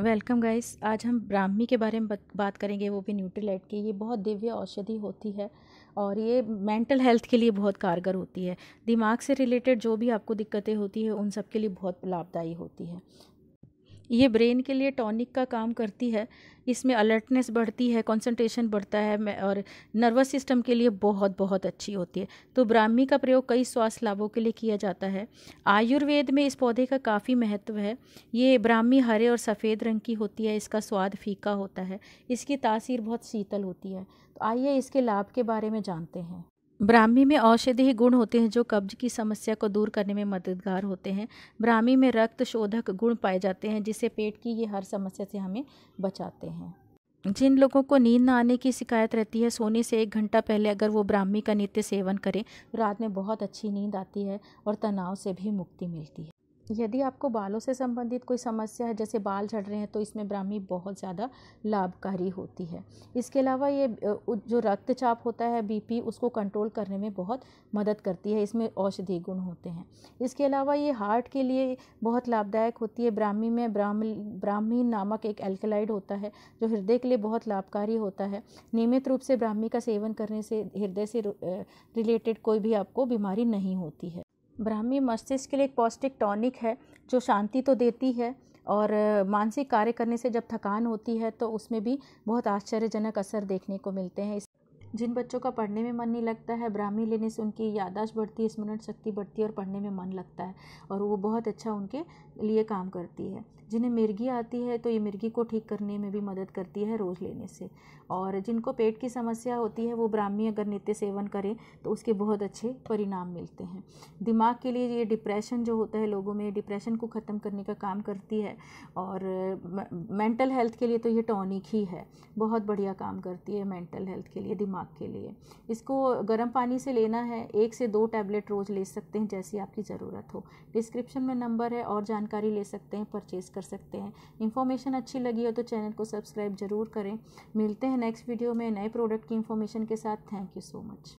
welcome guys आज हम ब्राह्मी के बारे में बात करेंगे वो भी न्यूट्रीलाइट की ये बहुत दिव्य औषधि होती है और ये मेंटल हेल्थ के लिए बहुत कारगर होती है दिमाग से रिलेटेड जो भी आपको दिक्कतें होती है उन सब के लिए बहुत लाभदायी होती है ये ब्रेन के लिए टॉनिक का काम करती है इसमें अलर्टनेस बढ़ती है कंसंट्रेशन बढ़ता है और नर्वस सिस्टम के लिए बहुत बहुत अच्छी होती है तो ब्राह्मी का प्रयोग कई स्वास्थ्य लाभों के लिए किया जाता है आयुर्वेद में इस पौधे का काफ़ी महत्व है ये ब्राह्मी हरे और सफ़ेद रंग की होती है इसका स्वाद फीका होता है इसकी तासीर बहुत शीतल होती है तो आइए इसके लाभ के बारे में जानते हैं ब्राह्मी में औषधि गुण होते हैं जो कब्ज की समस्या को दूर करने में मददगार होते हैं ब्राह्मी में रक्त शोधक गुण पाए जाते हैं जिससे पेट की ये हर समस्या से हमें बचाते हैं जिन लोगों को नींद न आने की शिकायत रहती है सोने से एक घंटा पहले अगर वो ब्राह्मी का नित्य सेवन करें तो रात में बहुत अच्छी नींद आती है और तनाव से भी मुक्ति मिलती है यदि आपको बालों से संबंधित कोई समस्या है जैसे बाल झड़ रहे हैं तो इसमें ब्राह्मी बहुत ज़्यादा लाभकारी होती है इसके अलावा ये जो रक्तचाप होता है बीपी उसको कंट्रोल करने में बहुत मदद करती है इसमें औषधि गुण होते हैं इसके अलावा ये हार्ट के लिए बहुत लाभदायक होती है ब्राह्मी में ब्राह्मी ब्राह्मी नामक एक एल्कलाइड होता है जो हृदय के लिए बहुत लाभकारी होता है नियमित रूप से ब्राह्मी का सेवन करने से हृदय से रिलेटेड कोई भी आपको बीमारी नहीं होती है ब्राह्मी मस्तिष्क के लिए एक पौष्टिक टॉनिक है जो शांति तो देती है और मानसिक कार्य करने से जब थकान होती है तो उसमें भी बहुत आश्चर्यजनक असर देखने को मिलते हैं जिन बच्चों का पढ़ने में मन नहीं लगता है ब्राह्मी लेने से उनकी यादाश्त बढ़ती है स्मरण शक्ति बढ़ती है और पढ़ने में मन लगता है और वो बहुत अच्छा उनके लिए काम करती है जिन्हें मिर्गी आती है तो ये मिर्गी को ठीक करने में भी मदद करती है रोज़ लेने से और जिनको पेट की समस्या होती है वो ब्राह्मी अगर नित्य सेवन करें तो उसके बहुत अच्छे परिणाम मिलते हैं दिमाग के लिए ये डिप्रेशन जो होता है लोगों में डिप्रेशन को ख़त्म करने का काम करती है और मेंटल हेल्थ के लिए तो ये टॉनिक ही है बहुत बढ़िया काम करती है मेंटल हेल्थ के लिए दिमाग आपके लिए इसको गर्म पानी से लेना है एक से दो टैबलेट रोज़ ले सकते हैं जैसी आपकी ज़रूरत हो डिस्क्रिप्शन में नंबर है और जानकारी ले सकते हैं परचेज़ कर सकते हैं इन्फॉर्मेशन अच्छी लगी हो तो चैनल को सब्सक्राइब ज़रूर करें मिलते हैं नेक्स्ट वीडियो में नए प्रोडक्ट की इन्फॉर्मेशन के साथ थैंक यू सो मच